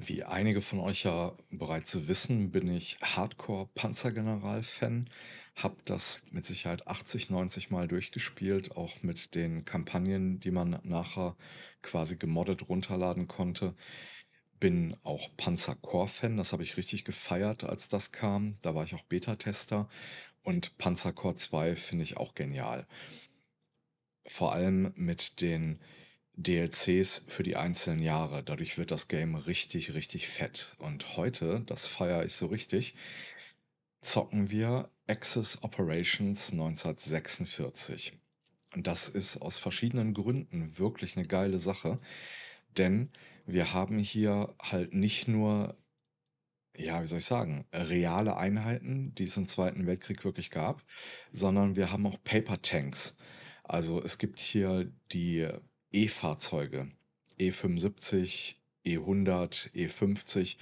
Wie einige von euch ja bereits wissen, bin ich Hardcore-Panzergeneral-Fan, habe das mit Sicherheit 80, 90 Mal durchgespielt, auch mit den Kampagnen, die man nachher quasi gemoddet runterladen konnte. Bin auch panzer core fan das habe ich richtig gefeiert, als das kam. Da war ich auch Beta-Tester und Panzer-Core 2 finde ich auch genial. Vor allem mit den DLCs für die einzelnen Jahre. Dadurch wird das Game richtig, richtig fett. Und heute, das feiere ich so richtig, zocken wir Axis Operations 1946. Und das ist aus verschiedenen Gründen wirklich eine geile Sache, denn wir haben hier halt nicht nur, ja, wie soll ich sagen, reale Einheiten, die es im Zweiten Weltkrieg wirklich gab, sondern wir haben auch Paper Tanks. Also es gibt hier die E-Fahrzeuge. E75, E100, E50.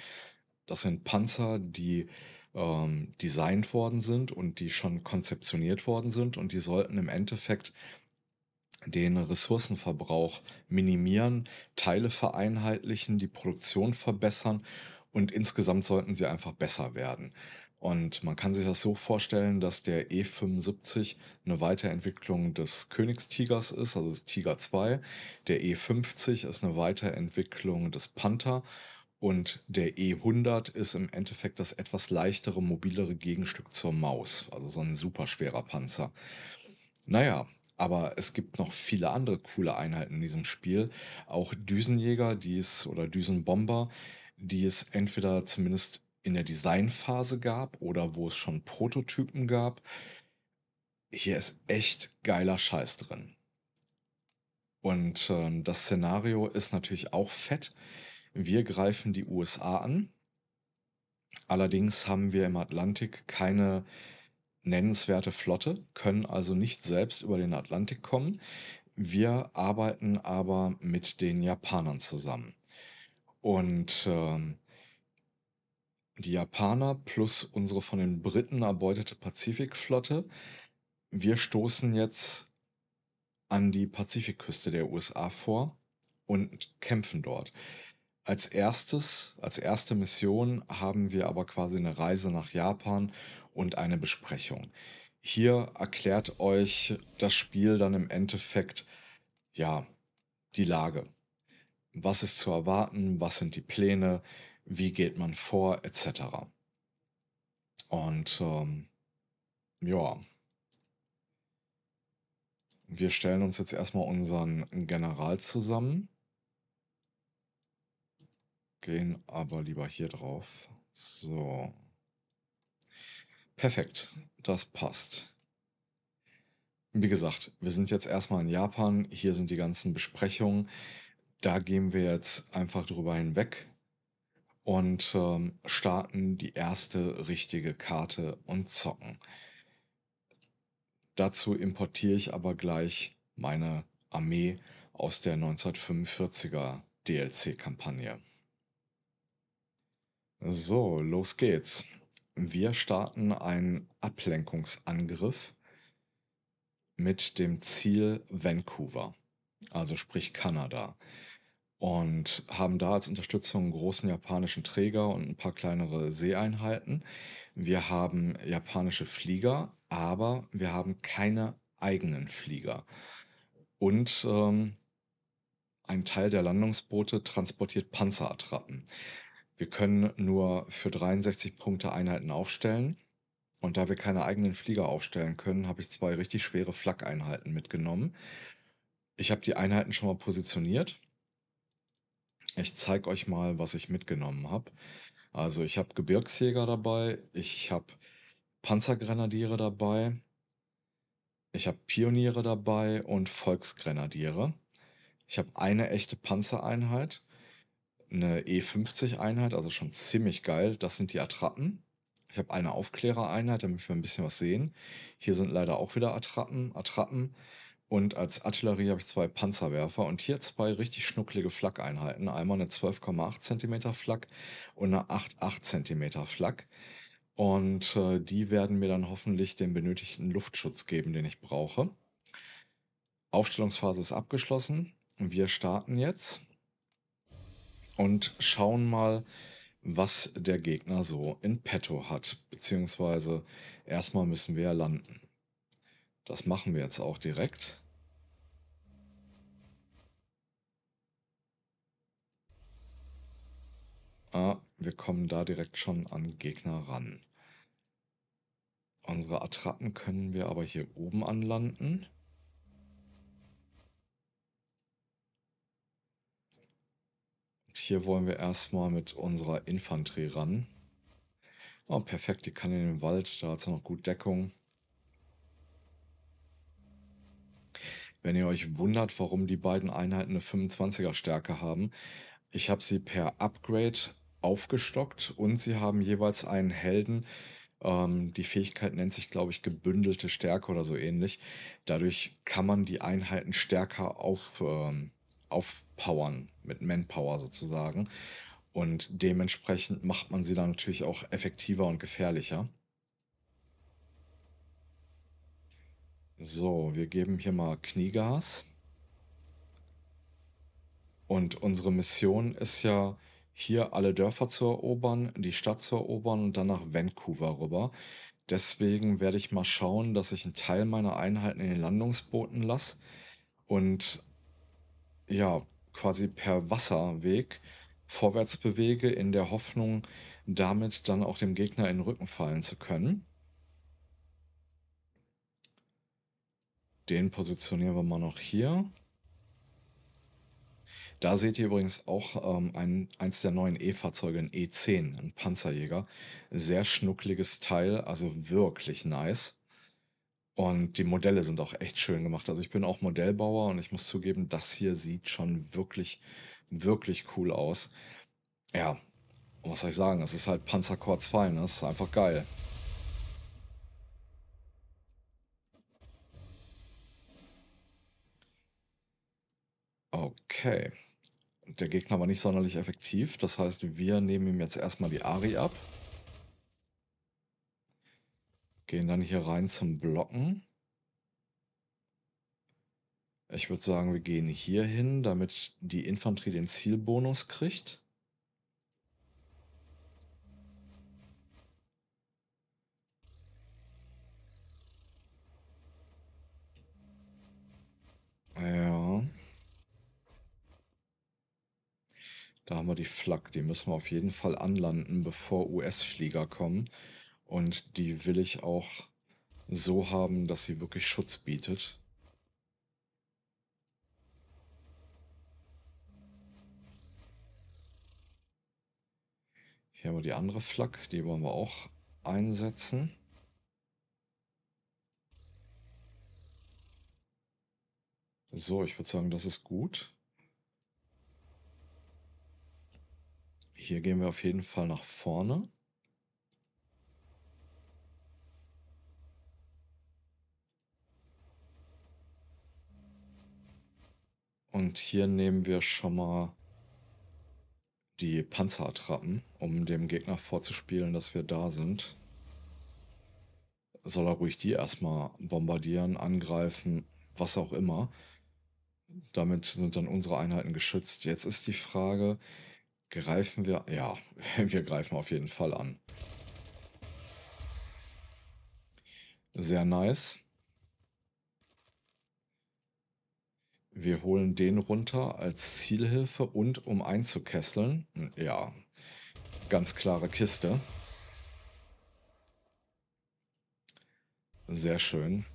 Das sind Panzer, die ähm, designt worden sind und die schon konzeptioniert worden sind und die sollten im Endeffekt den Ressourcenverbrauch minimieren, Teile vereinheitlichen, die Produktion verbessern und insgesamt sollten sie einfach besser werden. Und man kann sich das so vorstellen, dass der E75 eine Weiterentwicklung des Königstigers ist, also des Tiger 2. Der E50 ist eine Weiterentwicklung des Panther. Und der E100 ist im Endeffekt das etwas leichtere, mobilere Gegenstück zur Maus. Also so ein superschwerer Panzer. Naja, aber es gibt noch viele andere coole Einheiten in diesem Spiel. Auch Düsenjäger, die es, oder Düsenbomber, die es entweder zumindest in der Designphase gab oder wo es schon Prototypen gab. Hier ist echt geiler Scheiß drin. Und äh, das Szenario ist natürlich auch fett. Wir greifen die USA an. Allerdings haben wir im Atlantik keine nennenswerte Flotte, können also nicht selbst über den Atlantik kommen. Wir arbeiten aber mit den Japanern zusammen. Und ähm, die Japaner plus unsere von den Briten erbeutete Pazifikflotte. Wir stoßen jetzt an die Pazifikküste der USA vor und kämpfen dort. Als erstes, als erste Mission haben wir aber quasi eine Reise nach Japan und eine Besprechung. Hier erklärt euch das Spiel dann im Endeffekt, ja, die Lage. Was ist zu erwarten? Was sind die Pläne? wie geht man vor, etc. Und ähm, ja, wir stellen uns jetzt erstmal unseren General zusammen, gehen aber lieber hier drauf. So. Perfekt, das passt. Wie gesagt, wir sind jetzt erstmal in Japan, hier sind die ganzen Besprechungen. Da gehen wir jetzt einfach drüber hinweg und ähm, starten die erste richtige Karte und zocken. Dazu importiere ich aber gleich meine Armee aus der 1945er DLC-Kampagne. So, los geht's. Wir starten einen Ablenkungsangriff mit dem Ziel Vancouver, also sprich Kanada und haben da als Unterstützung einen großen japanischen Träger und ein paar kleinere Seeeinheiten. Wir haben japanische Flieger, aber wir haben keine eigenen Flieger. Und ähm, ein Teil der Landungsboote transportiert Panzerattrappen. Wir können nur für 63 Punkte Einheiten aufstellen. Und da wir keine eigenen Flieger aufstellen können, habe ich zwei richtig schwere Flak-Einheiten mitgenommen. Ich habe die Einheiten schon mal positioniert ich zeige euch mal, was ich mitgenommen habe. Also ich habe Gebirgsjäger dabei, ich habe Panzergrenadiere dabei, ich habe Pioniere dabei und Volksgrenadiere. Ich habe eine echte Panzereinheit, eine E50-Einheit, also schon ziemlich geil. Das sind die Attrappen. Ich habe eine Aufklärereinheit, damit wir ein bisschen was sehen. Hier sind leider auch wieder Attrappen. Attrappen. Und als Artillerie habe ich zwei Panzerwerfer und hier zwei richtig schnucklige Flak-Einheiten. Einmal eine 12,8 cm Flak und eine 8,8 cm Flak. Und äh, die werden mir dann hoffentlich den benötigten Luftschutz geben, den ich brauche. Aufstellungsphase ist abgeschlossen. Wir starten jetzt und schauen mal, was der Gegner so in petto hat. Beziehungsweise erstmal müssen wir landen. Das machen wir jetzt auch direkt. Ah, wir kommen da direkt schon an Gegner ran. Unsere Attrappen können wir aber hier oben anlanden. Und hier wollen wir erstmal mit unserer Infanterie ran. Oh, perfekt, die kann in den Wald, da hat sie noch gut Deckung. Wenn ihr euch wundert, warum die beiden Einheiten eine 25er Stärke haben, ich habe sie per Upgrade aufgestockt und sie haben jeweils einen Helden. Ähm, die Fähigkeit nennt sich, glaube ich, gebündelte Stärke oder so ähnlich. Dadurch kann man die Einheiten stärker auf, ähm, aufpowern, mit Manpower sozusagen. Und dementsprechend macht man sie dann natürlich auch effektiver und gefährlicher. So, wir geben hier mal Kniegas. Und unsere Mission ist ja, hier alle Dörfer zu erobern, die Stadt zu erobern und dann nach Vancouver rüber. Deswegen werde ich mal schauen, dass ich einen Teil meiner Einheiten in den Landungsbooten lasse und ja, quasi per Wasserweg vorwärts bewege, in der Hoffnung, damit dann auch dem Gegner in den Rücken fallen zu können. Den positionieren wir mal noch hier. Da seht ihr übrigens auch ähm, ein, eins der neuen E-Fahrzeuge, ein E10, ein Panzerjäger. Sehr schnuckliges Teil, also wirklich nice. Und die Modelle sind auch echt schön gemacht. Also ich bin auch Modellbauer und ich muss zugeben, das hier sieht schon wirklich, wirklich cool aus. Ja, was soll ich sagen? Es ist halt Panzer Panzerkorps 2, ne? das ist einfach geil. Okay. Der Gegner war nicht sonderlich effektiv. Das heißt, wir nehmen ihm jetzt erstmal die Ari ab. Gehen dann hier rein zum Blocken. Ich würde sagen, wir gehen hier hin, damit die Infanterie den Zielbonus kriegt. Da haben wir die Flak, die müssen wir auf jeden Fall anlanden, bevor US-Flieger kommen. Und die will ich auch so haben, dass sie wirklich Schutz bietet. Hier haben wir die andere Flak, die wollen wir auch einsetzen. So, ich würde sagen, das ist gut. Hier gehen wir auf jeden Fall nach vorne. Und hier nehmen wir schon mal die Panzerattrappen, um dem Gegner vorzuspielen, dass wir da sind. Soll er ruhig die erstmal bombardieren, angreifen, was auch immer. Damit sind dann unsere Einheiten geschützt. Jetzt ist die Frage, Greifen wir... Ja, wir greifen auf jeden Fall an. Sehr nice. Wir holen den runter als Zielhilfe und um einzukesseln. Hm, ja, ganz klare Kiste. Sehr schön.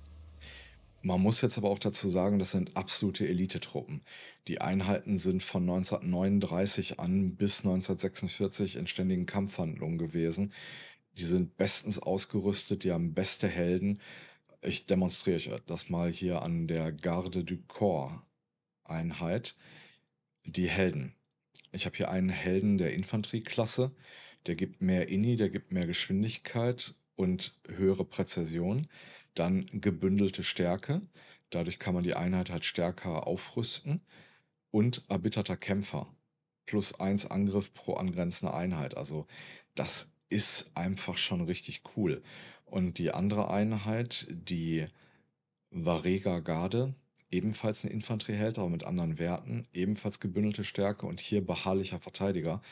Man muss jetzt aber auch dazu sagen, das sind absolute Elitetruppen. Die Einheiten sind von 1939 an bis 1946 in ständigen Kampfhandlungen gewesen. Die sind bestens ausgerüstet, die haben beste Helden. Ich demonstriere euch das mal hier an der Garde du Corps Einheit. Die Helden. Ich habe hier einen Helden der Infanterieklasse. Der gibt mehr Inni, der gibt mehr Geschwindigkeit und höhere Präzision. Dann gebündelte Stärke. Dadurch kann man die Einheit halt stärker aufrüsten. Und erbitterter Kämpfer. Plus 1 Angriff pro angrenzende Einheit. Also das ist einfach schon richtig cool. Und die andere Einheit, die Varega Garde, ebenfalls ein Infanterieheld, aber mit anderen Werten, ebenfalls gebündelte Stärke und hier beharrlicher Verteidiger,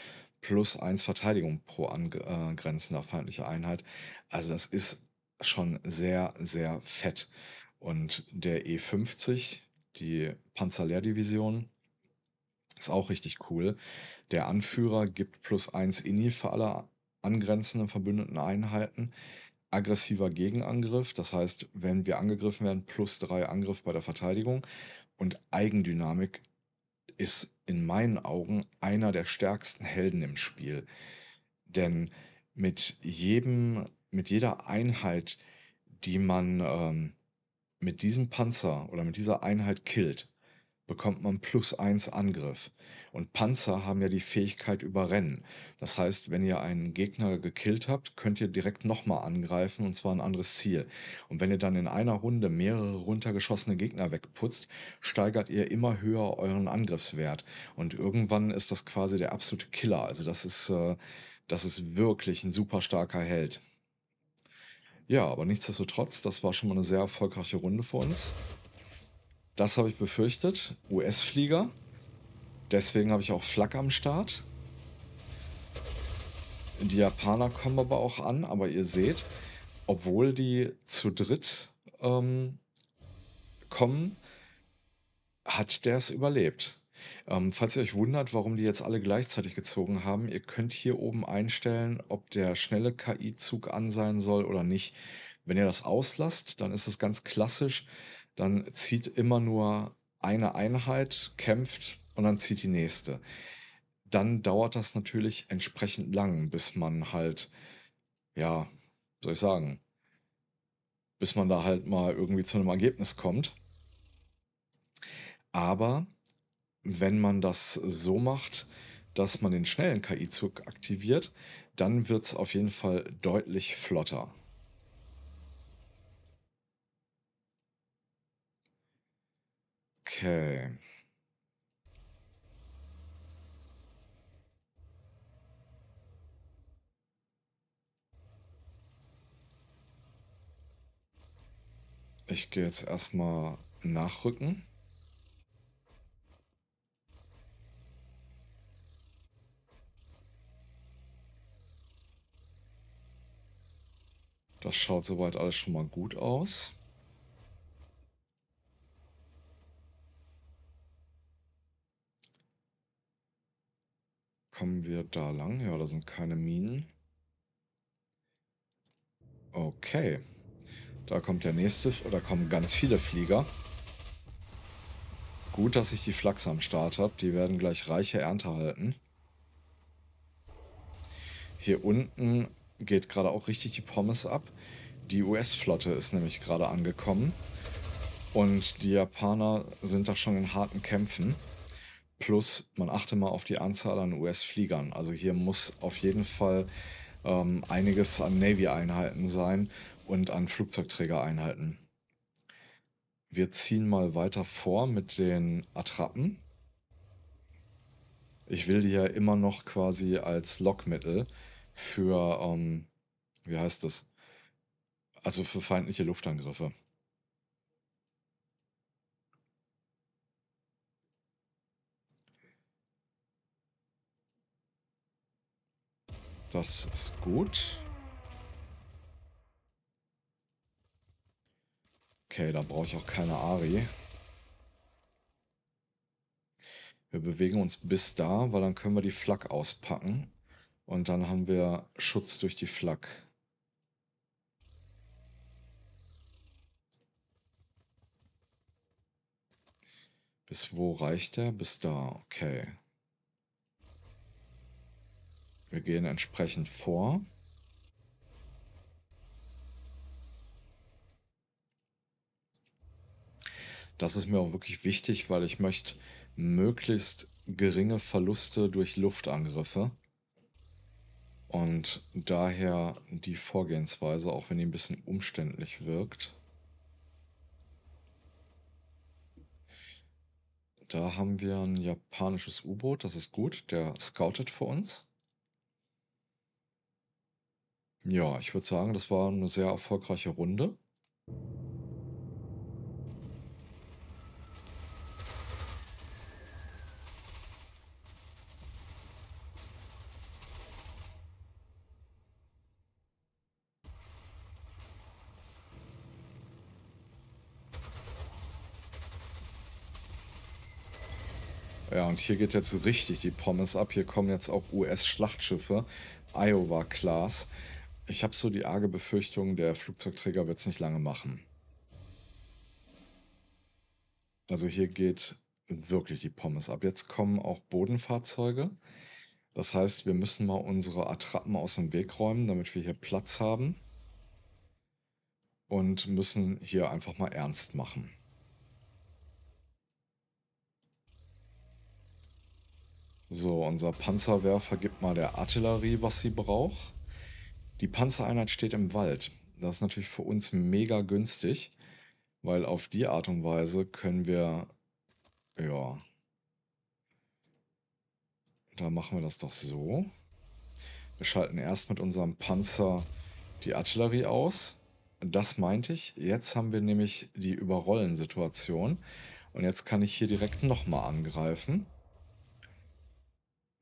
plus 1 Verteidigung pro angrenzender äh, feindlicher Einheit. Also das ist schon sehr, sehr fett. Und der E50, die Panzerlehrdivision, ist auch richtig cool. Der Anführer gibt plus 1 INI für alle angrenzenden verbündeten Einheiten. Aggressiver Gegenangriff, das heißt, wenn wir angegriffen werden, plus 3 Angriff bei der Verteidigung. Und Eigendynamik ist in meinen Augen einer der stärksten Helden im Spiel. Denn mit jedem mit jeder Einheit, die man ähm, mit diesem Panzer oder mit dieser Einheit killt, bekommt man plus eins Angriff. Und Panzer haben ja die Fähigkeit überrennen. Das heißt, wenn ihr einen Gegner gekillt habt, könnt ihr direkt nochmal angreifen und zwar ein anderes Ziel. Und wenn ihr dann in einer Runde mehrere runtergeschossene Gegner wegputzt, steigert ihr immer höher euren Angriffswert. Und irgendwann ist das quasi der absolute Killer. Also das ist, äh, das ist wirklich ein super starker Held. Ja, aber nichtsdestotrotz, das war schon mal eine sehr erfolgreiche Runde für uns. Das habe ich befürchtet. US-Flieger. Deswegen habe ich auch Flak am Start. Die Japaner kommen aber auch an, aber ihr seht, obwohl die zu dritt ähm, kommen, hat der es überlebt. Ähm, falls ihr euch wundert, warum die jetzt alle gleichzeitig gezogen haben, ihr könnt hier oben einstellen, ob der schnelle KI-Zug an sein soll oder nicht. Wenn ihr das auslasst, dann ist es ganz klassisch. Dann zieht immer nur eine Einheit, kämpft und dann zieht die nächste. Dann dauert das natürlich entsprechend lang, bis man halt, ja, soll ich sagen, bis man da halt mal irgendwie zu einem Ergebnis kommt. Aber wenn man das so macht, dass man den schnellen KI-Zug aktiviert, dann wird es auf jeden Fall deutlich flotter. Okay. Ich gehe jetzt erstmal nachrücken. Das schaut soweit alles schon mal gut aus. Kommen wir da lang? Ja, da sind keine Minen. Okay. Da kommt der nächste, oder kommen ganz viele Flieger. Gut, dass ich die Flachs am Start habe. Die werden gleich reiche Ernte halten. Hier unten geht gerade auch richtig die Pommes ab. Die US-Flotte ist nämlich gerade angekommen. Und die Japaner sind da schon in harten Kämpfen. Plus, man achte mal auf die Anzahl an US-Fliegern. Also hier muss auf jeden Fall ähm, einiges an Navy-Einheiten sein und an Flugzeugträgereinheiten. Wir ziehen mal weiter vor mit den Attrappen. Ich will die ja immer noch quasi als Lockmittel für, ähm, wie heißt das? Also für feindliche Luftangriffe. Das ist gut. Okay, da brauche ich auch keine Ari. Wir bewegen uns bis da, weil dann können wir die Flak auspacken. Und dann haben wir Schutz durch die Flak. Bis wo reicht der? Bis da, okay. Wir gehen entsprechend vor. Das ist mir auch wirklich wichtig, weil ich möchte möglichst geringe Verluste durch Luftangriffe. Und daher die Vorgehensweise, auch wenn die ein bisschen umständlich wirkt. Da haben wir ein japanisches U-Boot, das ist gut, der scoutet für uns. Ja, ich würde sagen, das war eine sehr erfolgreiche Runde. Und hier geht jetzt richtig die Pommes ab. Hier kommen jetzt auch US-Schlachtschiffe, Iowa-Class. Ich habe so die arge Befürchtung, der Flugzeugträger wird es nicht lange machen. Also hier geht wirklich die Pommes ab. Jetzt kommen auch Bodenfahrzeuge. Das heißt, wir müssen mal unsere Attrappen aus dem Weg räumen, damit wir hier Platz haben. Und müssen hier einfach mal ernst machen. So, unser Panzerwerfer gibt mal der Artillerie, was sie braucht. Die Panzereinheit steht im Wald. Das ist natürlich für uns mega günstig, weil auf die Art und Weise können wir, ja, da machen wir das doch so. Wir schalten erst mit unserem Panzer die Artillerie aus. Das meinte ich. Jetzt haben wir nämlich die Überrollensituation. Und jetzt kann ich hier direkt nochmal angreifen.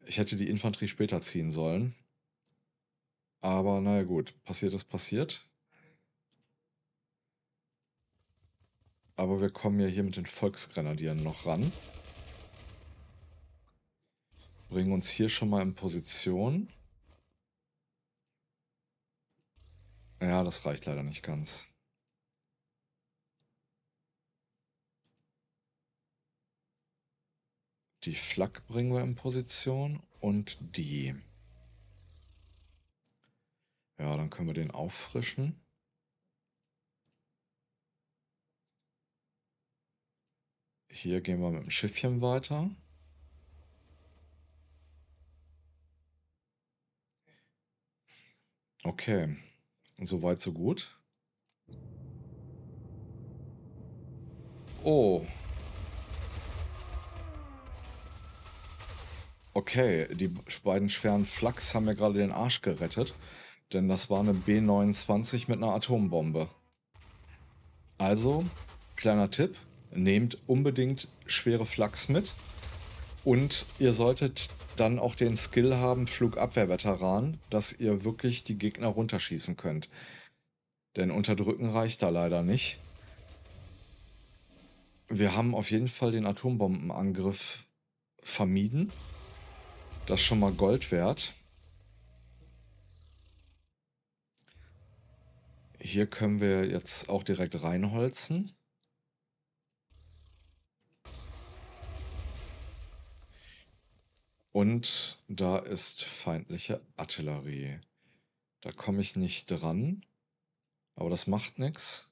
Ich hätte die Infanterie später ziehen sollen. Aber naja gut, passiert ist passiert. Aber wir kommen ja hier mit den Volksgrenadieren noch ran. Bringen uns hier schon mal in Position. Ja, das reicht leider nicht ganz. Die Flak bringen wir in Position und die. Ja, dann können wir den auffrischen. Hier gehen wir mit dem Schiffchen weiter. Okay, soweit so gut. Oh, Okay, die beiden schweren Flaks haben mir gerade den Arsch gerettet, denn das war eine B29 mit einer Atombombe. Also, kleiner Tipp, nehmt unbedingt schwere Flaks mit und ihr solltet dann auch den Skill haben, Flugabwehrveteran, dass ihr wirklich die Gegner runterschießen könnt. Denn unterdrücken reicht da leider nicht. Wir haben auf jeden Fall den Atombombenangriff vermieden. Das ist schon mal Gold wert. Hier können wir jetzt auch direkt reinholzen. Und da ist feindliche Artillerie. Da komme ich nicht dran. Aber das macht nichts.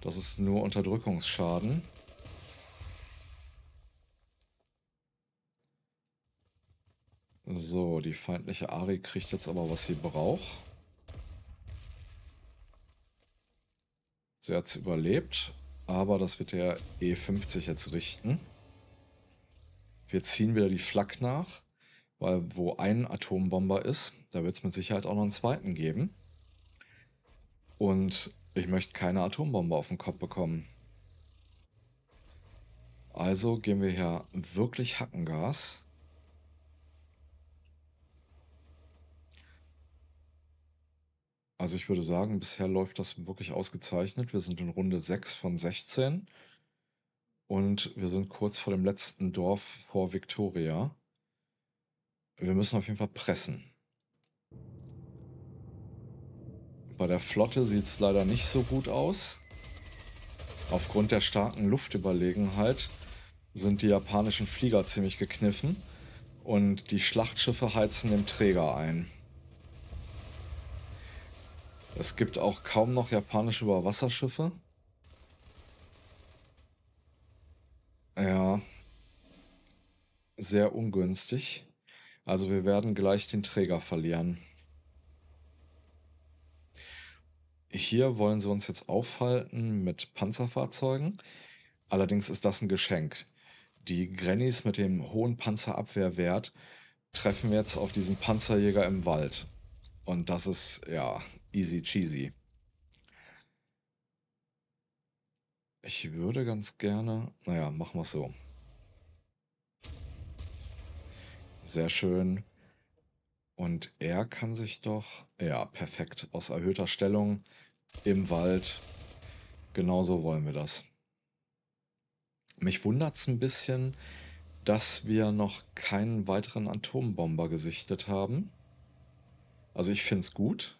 Das ist nur Unterdrückungsschaden. So, die feindliche Ari kriegt jetzt aber, was sie braucht. Sie hat es überlebt, aber das wird der E50 jetzt richten. Wir ziehen wieder die Flak nach, weil wo ein Atombomber ist, da wird es mit Sicherheit auch noch einen zweiten geben. Und ich möchte keine Atombombe auf den Kopf bekommen. Also gehen wir hier wirklich Hackengas. Also ich würde sagen, bisher läuft das wirklich ausgezeichnet. Wir sind in Runde 6 von 16 und wir sind kurz vor dem letzten Dorf vor Victoria. Wir müssen auf jeden Fall pressen. Bei der Flotte sieht es leider nicht so gut aus. Aufgrund der starken Luftüberlegenheit sind die japanischen Flieger ziemlich gekniffen und die Schlachtschiffe heizen dem Träger ein. Es gibt auch kaum noch japanische Überwasserschiffe. Ja. Sehr ungünstig. Also wir werden gleich den Träger verlieren. Hier wollen sie uns jetzt aufhalten mit Panzerfahrzeugen. Allerdings ist das ein Geschenk. Die Grannys mit dem hohen Panzerabwehrwert treffen jetzt auf diesen Panzerjäger im Wald. Und das ist, ja, easy cheesy. Ich würde ganz gerne... Naja, machen wir es so. Sehr schön. Und er kann sich doch... Ja, perfekt. Aus erhöhter Stellung im Wald. Genauso wollen wir das. Mich wundert es ein bisschen, dass wir noch keinen weiteren Atombomber gesichtet haben. Also ich finde es gut,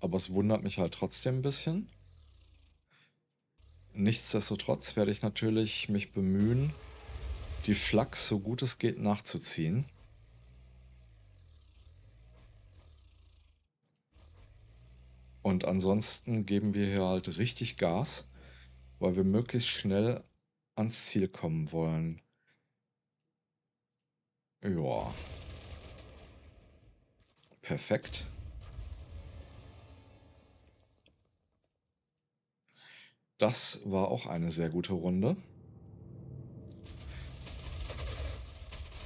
aber es wundert mich halt trotzdem ein bisschen. Nichtsdestotrotz werde ich natürlich mich bemühen, die Flachs so gut es geht nachzuziehen. Und ansonsten geben wir hier halt richtig Gas, weil wir möglichst schnell ans Ziel kommen wollen. Ja. Perfekt. Das war auch eine sehr gute Runde.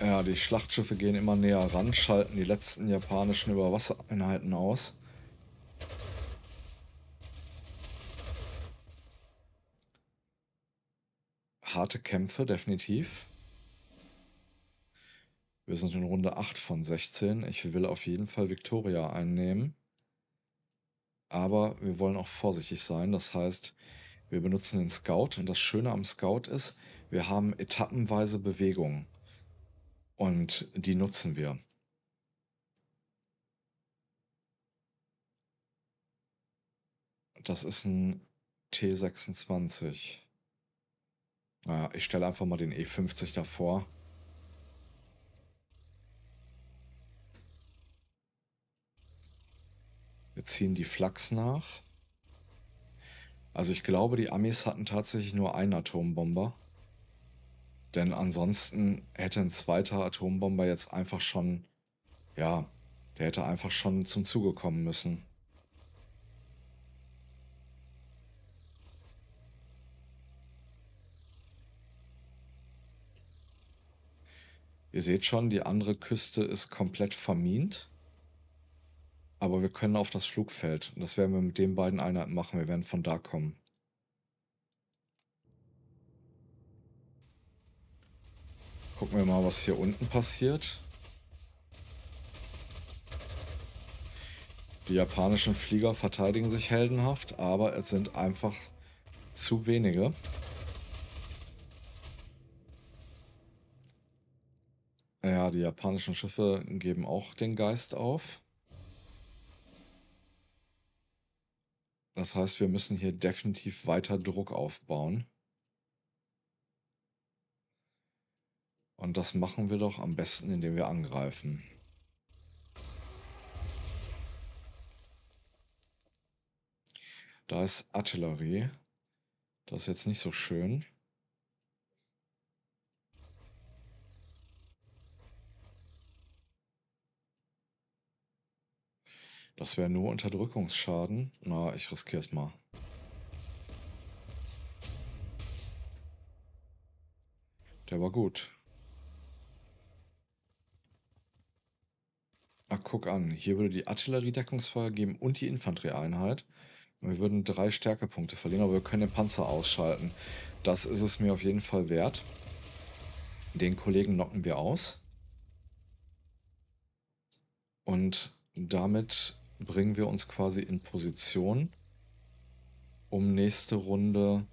Ja, die Schlachtschiffe gehen immer näher ran, schalten die letzten japanischen Überwassereinheiten aus. Harte Kämpfe, definitiv. Wir sind in Runde 8 von 16. Ich will auf jeden Fall Victoria einnehmen. Aber wir wollen auch vorsichtig sein. Das heißt, wir benutzen den Scout und das Schöne am Scout ist, wir haben etappenweise Bewegungen und die nutzen wir. Das ist ein T26. Naja, ich stelle einfach mal den E50 davor. Wir ziehen die Flachs nach. Also ich glaube, die Amis hatten tatsächlich nur einen Atombomber. Denn ansonsten hätte ein zweiter Atombomber jetzt einfach schon, ja, der hätte einfach schon zum Zuge kommen müssen. Ihr seht schon, die andere Küste ist komplett vermint. Aber wir können auf das Flugfeld. das werden wir mit den beiden Einheiten machen. Wir werden von da kommen. Gucken wir mal, was hier unten passiert. Die japanischen Flieger verteidigen sich heldenhaft, aber es sind einfach zu wenige. Ja, die japanischen Schiffe geben auch den Geist auf. Das heißt, wir müssen hier definitiv weiter Druck aufbauen. Und das machen wir doch am besten, indem wir angreifen. Da ist Artillerie. Das ist jetzt nicht so schön. Das wäre nur Unterdrückungsschaden. Na, ich riskiere es mal. Der war gut. Ach, guck an. Hier würde die Artillerie Deckungsfeuer geben und die Infanterieeinheit. Wir würden drei Stärkepunkte verlieren, aber wir können den Panzer ausschalten. Das ist es mir auf jeden Fall wert. Den Kollegen knocken wir aus. Und damit bringen wir uns quasi in Position, um nächste Runde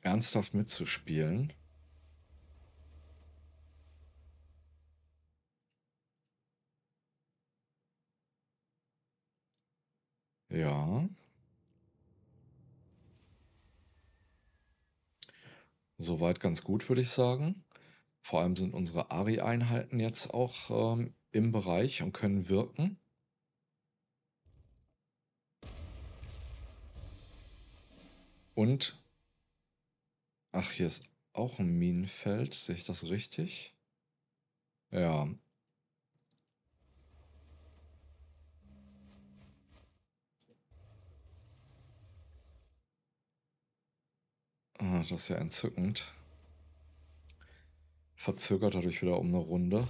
ernsthaft mitzuspielen. Ja. Soweit ganz gut, würde ich sagen. Vor allem sind unsere ARI-Einheiten jetzt auch ähm, im Bereich und können wirken. Und, ach, hier ist auch ein Minenfeld, sehe ich das richtig? Ja. Ah, das ist ja entzückend. Verzögert dadurch wieder um eine Runde.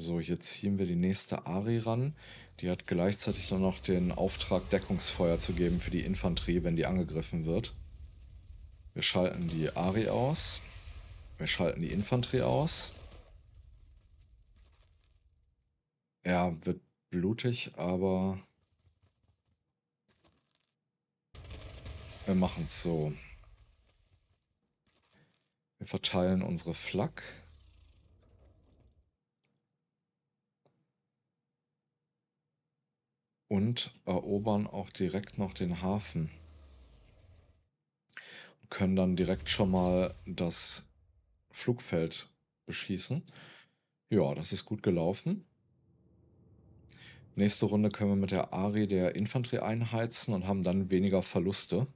So, hier ziehen wir die nächste Ari ran. Die hat gleichzeitig dann noch den Auftrag, Deckungsfeuer zu geben für die Infanterie, wenn die angegriffen wird. Wir schalten die Ari aus. Wir schalten die Infanterie aus. Ja, wird blutig, aber wir machen es so. Wir verteilen unsere Flak. und erobern auch direkt noch den Hafen. Und können dann direkt schon mal das Flugfeld beschießen. Ja, das ist gut gelaufen. Nächste Runde können wir mit der Ari der Infanterie einheizen und haben dann weniger Verluste.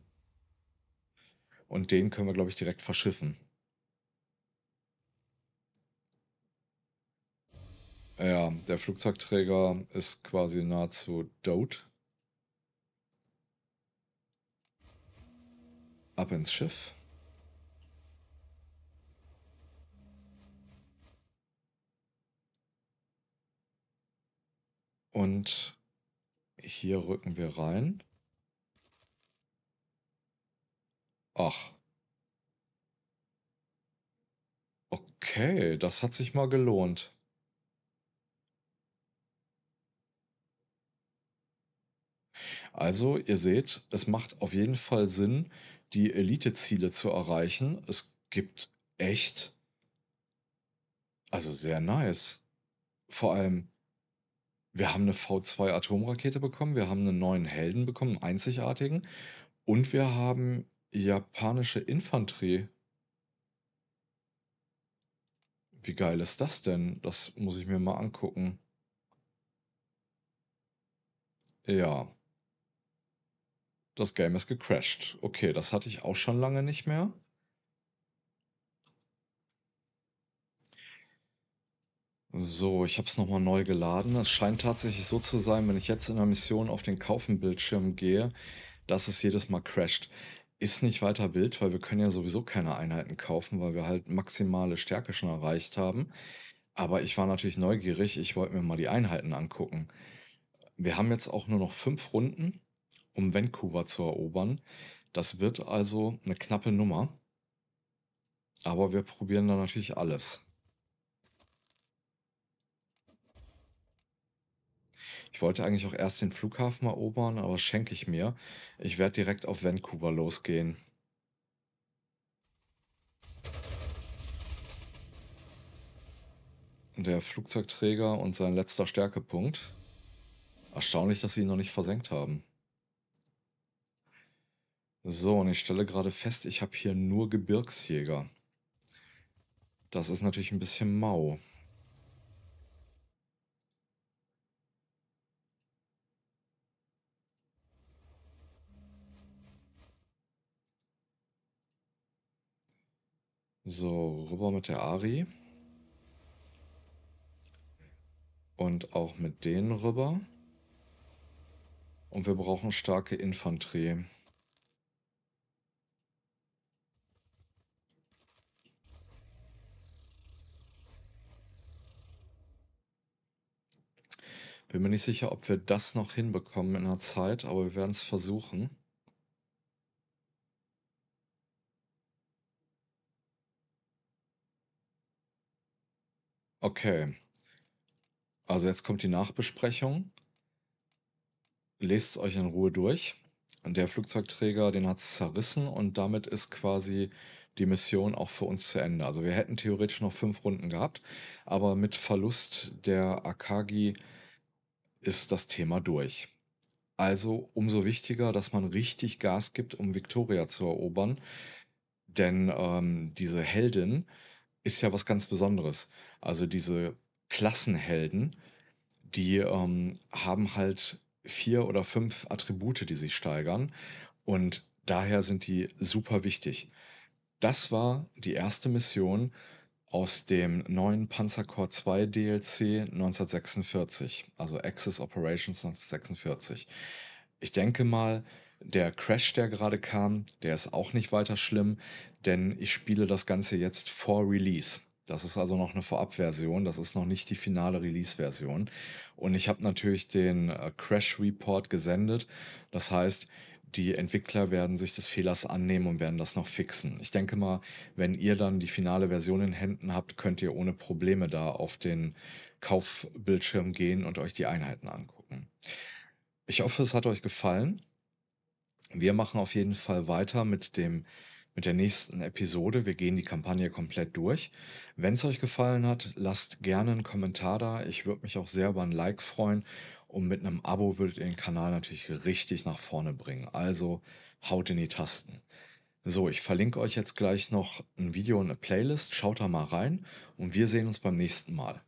Und den können wir, glaube ich, direkt verschiffen. Ja, der Flugzeugträger ist quasi nahezu dood. Ab ins Schiff. Und hier rücken wir rein. Ach. Okay, das hat sich mal gelohnt. Also ihr seht, es macht auf jeden Fall Sinn, die Elite-Ziele zu erreichen. Es gibt echt, also sehr nice. Vor allem, wir haben eine V2-Atomrakete bekommen, wir haben einen neuen Helden bekommen, einen einzigartigen. Und wir haben japanische Infanterie. Wie geil ist das denn? Das muss ich mir mal angucken. Ja das Game ist gecrashed. Okay, das hatte ich auch schon lange nicht mehr. So, ich habe es nochmal neu geladen. Es scheint tatsächlich so zu sein, wenn ich jetzt in der Mission auf den Kaufen-Bildschirm gehe, dass es jedes Mal crasht. Ist nicht weiter wild, weil wir können ja sowieso keine Einheiten kaufen, weil wir halt maximale Stärke schon erreicht haben. Aber ich war natürlich neugierig, ich wollte mir mal die Einheiten angucken. Wir haben jetzt auch nur noch fünf Runden um Vancouver zu erobern. Das wird also eine knappe Nummer. Aber wir probieren da natürlich alles. Ich wollte eigentlich auch erst den Flughafen erobern, aber schenke ich mir. Ich werde direkt auf Vancouver losgehen. Der Flugzeugträger und sein letzter Stärkepunkt. Erstaunlich, dass sie ihn noch nicht versenkt haben. So, und ich stelle gerade fest, ich habe hier nur Gebirgsjäger. Das ist natürlich ein bisschen mau. So, rüber mit der Ari. Und auch mit denen rüber. Und wir brauchen starke Infanterie. Bin mir nicht sicher, ob wir das noch hinbekommen in der Zeit, aber wir werden es versuchen. Okay. Also jetzt kommt die Nachbesprechung. Lest es euch in Ruhe durch. Und der Flugzeugträger, den hat es zerrissen und damit ist quasi die Mission auch für uns zu Ende. Also wir hätten theoretisch noch fünf Runden gehabt, aber mit Verlust der Akagi ist das Thema durch. Also umso wichtiger, dass man richtig Gas gibt, um Victoria zu erobern. Denn ähm, diese Heldin ist ja was ganz Besonderes. Also diese Klassenhelden, die ähm, haben halt vier oder fünf Attribute, die sich steigern. Und daher sind die super wichtig. Das war die erste Mission, aus dem neuen Panzer Core 2 DLC 1946, also Axis Operations 1946. Ich denke mal, der Crash, der gerade kam, der ist auch nicht weiter schlimm, denn ich spiele das Ganze jetzt vor Release. Das ist also noch eine Vorabversion, das ist noch nicht die finale Release-Version. Und ich habe natürlich den äh, Crash Report gesendet. Das heißt, die Entwickler werden sich des Fehlers annehmen und werden das noch fixen. Ich denke mal, wenn ihr dann die finale Version in Händen habt, könnt ihr ohne Probleme da auf den Kaufbildschirm gehen und euch die Einheiten angucken. Ich hoffe, es hat euch gefallen. Wir machen auf jeden Fall weiter mit dem mit der nächsten Episode. Wir gehen die Kampagne komplett durch. Wenn es euch gefallen hat, lasst gerne einen Kommentar da. Ich würde mich auch sehr über ein Like freuen und mit einem Abo würdet ihr den Kanal natürlich richtig nach vorne bringen. Also haut in die Tasten. So, ich verlinke euch jetzt gleich noch ein Video und eine Playlist. Schaut da mal rein und wir sehen uns beim nächsten Mal.